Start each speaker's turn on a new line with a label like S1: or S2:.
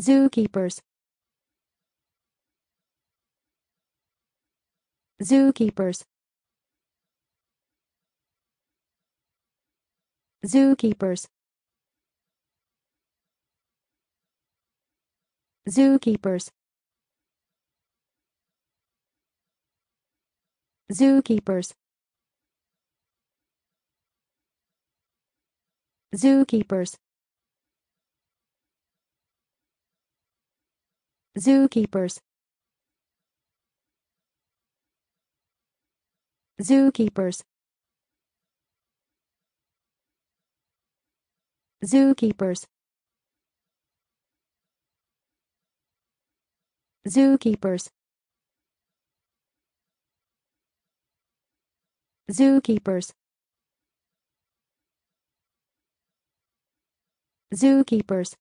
S1: Zookeepers Zookeepers Zookeepers Zookeepers Zookeepers Zookeepers Zookeepers Zookeepers Zookeepers Zookeepers Zookeepers Zookeepers